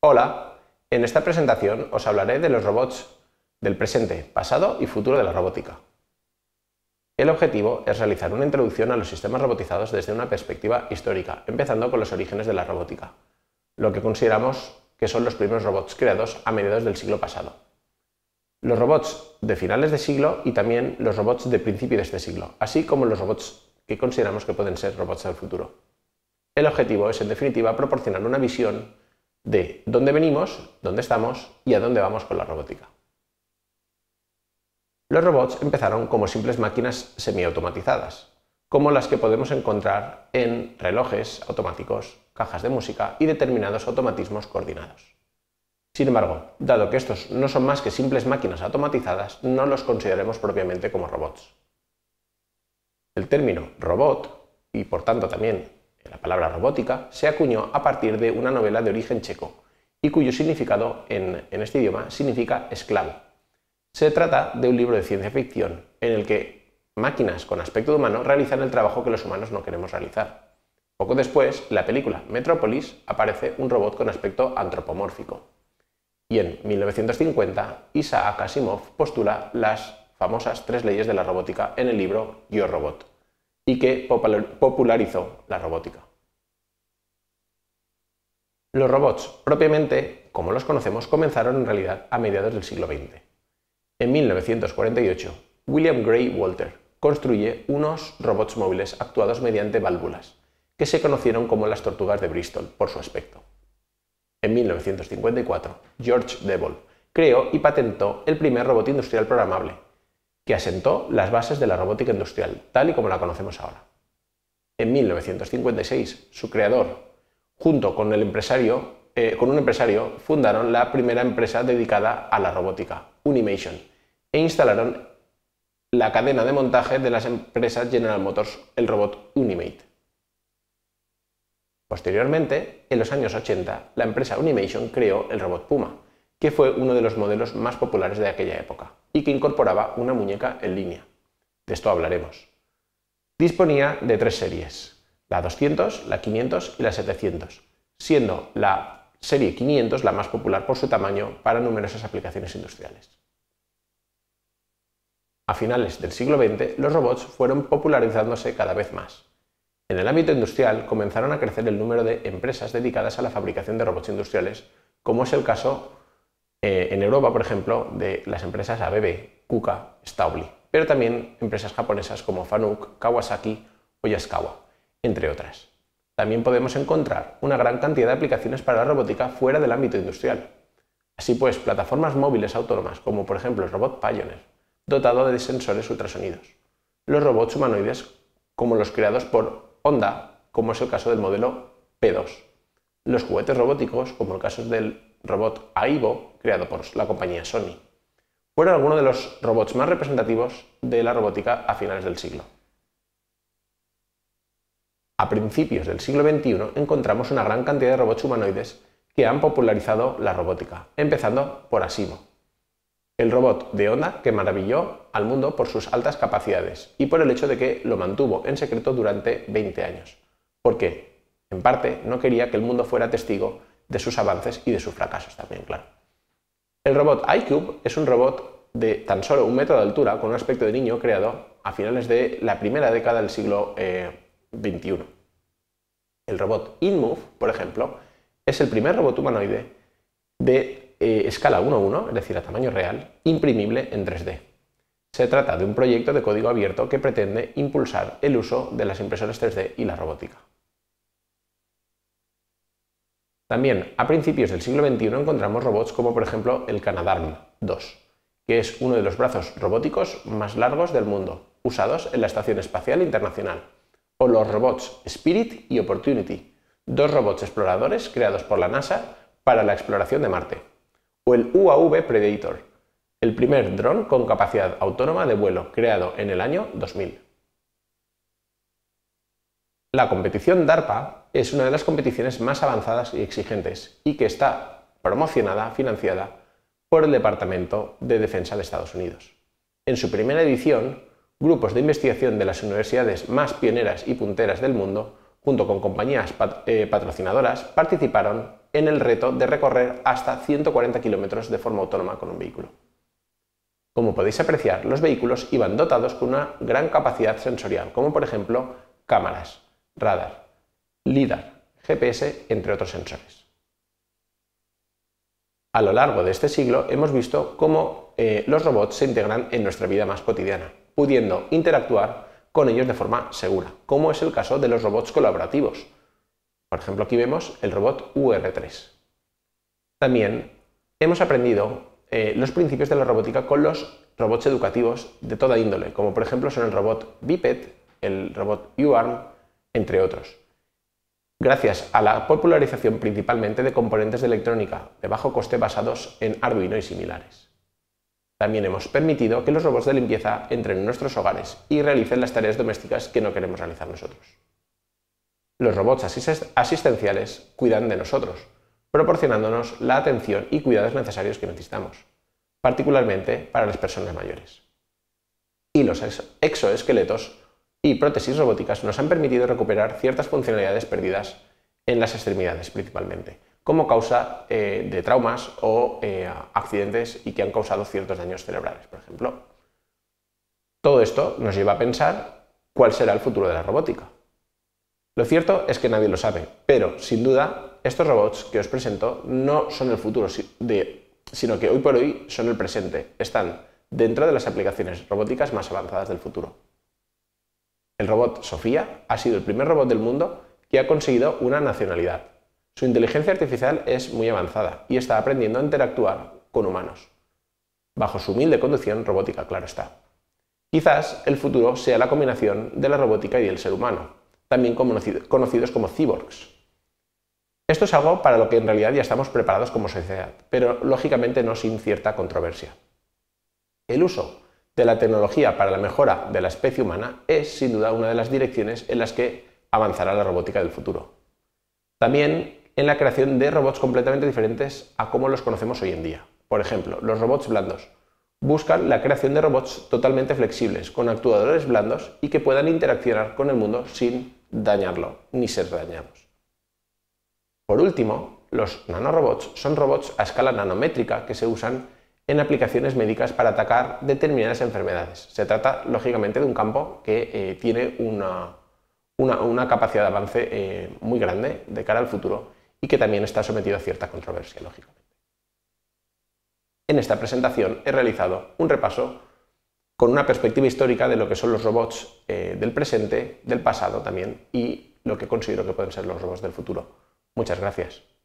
Hola, en esta presentación os hablaré de los robots del presente, pasado y futuro de la robótica. El objetivo es realizar una introducción a los sistemas robotizados desde una perspectiva histórica, empezando con los orígenes de la robótica, lo que consideramos que son los primeros robots creados a mediados del siglo pasado. Los robots de finales de siglo y también los robots de principio de este siglo, así como los robots que consideramos que pueden ser robots del futuro. El objetivo es, en definitiva, proporcionar una visión de dónde venimos, dónde estamos y a dónde vamos con la robótica. Los robots empezaron como simples máquinas semiautomatizadas, como las que podemos encontrar en relojes automáticos, cajas de música y determinados automatismos coordinados. Sin embargo, dado que estos no son más que simples máquinas automatizadas, no los consideremos propiamente como robots. El término robot, y por tanto también la palabra robótica se acuñó a partir de una novela de origen checo y cuyo significado en, este idioma significa esclavo. Se trata de un libro de ciencia ficción en el que máquinas con aspecto humano realizan el trabajo que los humanos no queremos realizar. Poco después, la película Metrópolis aparece un robot con aspecto antropomórfico. Y en 1950, Isaac Asimov postula las famosas tres leyes de la robótica en el libro Yo Robot y que popularizó la robótica. Los robots, propiamente, como los conocemos, comenzaron en realidad a mediados del siglo XX. En 1948, William Gray Walter construye unos robots móviles actuados mediante válvulas, que se conocieron como las tortugas de Bristol por su aspecto. En 1954, George Devol creó y patentó el primer robot industrial programable, que asentó las bases de la robótica industrial, tal y como la conocemos ahora. En 1956, su creador, junto con, eh, con un empresario, fundaron la primera empresa dedicada a la robótica, Unimation, e instalaron la cadena de montaje de las empresas General Motors, el robot Unimate. Posteriormente, en los años 80, la empresa Unimation creó el robot Puma, que fue uno de los modelos más populares de aquella época y que incorporaba una muñeca en línea. De esto hablaremos. Disponía de tres series, la 200, la 500 y la 700, siendo la serie 500 la más popular por su tamaño para numerosas aplicaciones industriales. A finales del siglo XX, los robots fueron popularizándose cada vez más. En el ámbito industrial comenzaron a crecer el número de empresas dedicadas a la fabricación de robots industriales, como es el caso eh, en Europa, por ejemplo, de las empresas ABB, Kuka, Staubli, pero también empresas japonesas como Fanuc, Kawasaki o Yaskawa, entre otras. También podemos encontrar una gran cantidad de aplicaciones para la robótica fuera del ámbito industrial. Así pues, plataformas móviles autónomas como por ejemplo el robot Pioneer, dotado de sensores ultrasonidos. Los robots humanoides como los creados por Honda, como es el caso del modelo P2. Los juguetes robóticos, como el caso del robot Aibo, creado por la compañía Sony. Fueron algunos de los robots más representativos de la robótica a finales del siglo. A principios del siglo XXI encontramos una gran cantidad de robots humanoides que han popularizado la robótica, empezando por Asimo, el robot de onda que maravilló al mundo por sus altas capacidades y por el hecho de que lo mantuvo en secreto durante 20 años, porque, en parte, no quería que el mundo fuera testigo de sus avances y de sus fracasos también, claro. El robot iCube es un robot de tan solo un metro de altura con un aspecto de niño creado a finales de la primera década del siglo XXI. Eh, el robot InMove, por ejemplo, es el primer robot humanoide de eh, escala 1-1, es decir, a tamaño real, imprimible en 3D. Se trata de un proyecto de código abierto que pretende impulsar el uso de las impresoras 3D y la robótica. También a principios del siglo XXI encontramos robots como por ejemplo el Canadarm 2, que es uno de los brazos robóticos más largos del mundo, usados en la Estación Espacial Internacional, o los robots Spirit y Opportunity, dos robots exploradores creados por la NASA para la exploración de Marte, o el UAV Predator, el primer dron con capacidad autónoma de vuelo creado en el año 2000. La competición DARPA es una de las competiciones más avanzadas y exigentes y que está promocionada, financiada por el Departamento de Defensa de Estados Unidos. En su primera edición, grupos de investigación de las universidades más pioneras y punteras del mundo, junto con compañías eh, patrocinadoras, participaron en el reto de recorrer hasta 140 kilómetros de forma autónoma con un vehículo. Como podéis apreciar, los vehículos iban dotados con una gran capacidad sensorial, como por ejemplo cámaras, radar, LIDAR, GPS, entre otros sensores. A lo largo de este siglo hemos visto cómo eh, los robots se integran en nuestra vida más cotidiana, pudiendo interactuar con ellos de forma segura, como es el caso de los robots colaborativos. Por ejemplo, aquí vemos el robot UR3. También hemos aprendido eh, los principios de la robótica con los robots educativos de toda índole, como por ejemplo son el robot biped, el robot UARM entre otros. Gracias a la popularización principalmente de componentes de electrónica de bajo coste basados en Arduino y similares. También hemos permitido que los robots de limpieza entren en nuestros hogares y realicen las tareas domésticas que no queremos realizar nosotros. Los robots asistenciales cuidan de nosotros, proporcionándonos la atención y cuidados necesarios que necesitamos, particularmente para las personas mayores. Y los exoesqueletos y prótesis robóticas nos han permitido recuperar ciertas funcionalidades perdidas en las extremidades principalmente, como causa eh, de traumas o eh, accidentes y que han causado ciertos daños cerebrales, por ejemplo. Todo esto nos lleva a pensar cuál será el futuro de la robótica. Lo cierto es que nadie lo sabe, pero sin duda estos robots que os presento no son el futuro, sino que hoy por hoy son el presente, están dentro de las aplicaciones robóticas más avanzadas del futuro. El robot Sofía ha sido el primer robot del mundo que ha conseguido una nacionalidad. Su inteligencia artificial es muy avanzada y está aprendiendo a interactuar con humanos. Bajo su humilde conducción robótica, claro está. Quizás el futuro sea la combinación de la robótica y el ser humano, también conocidos como cyborgs. Esto es algo para lo que en realidad ya estamos preparados como sociedad, pero lógicamente no sin cierta controversia. El uso de la tecnología para la mejora de la especie humana es sin duda una de las direcciones en las que avanzará la robótica del futuro. También en la creación de robots completamente diferentes a como los conocemos hoy en día. Por ejemplo, los robots blandos buscan la creación de robots totalmente flexibles, con actuadores blandos y que puedan interaccionar con el mundo sin dañarlo ni ser dañados. Por último, los nanorobots son robots a escala nanométrica que se usan en aplicaciones médicas para atacar determinadas enfermedades. Se trata, lógicamente, de un campo que eh, tiene una, una, capacidad de avance eh, muy grande de cara al futuro y que también está sometido a cierta controversia, lógicamente. En esta presentación he realizado un repaso con una perspectiva histórica de lo que son los robots eh, del presente, del pasado también y lo que considero que pueden ser los robots del futuro. Muchas gracias.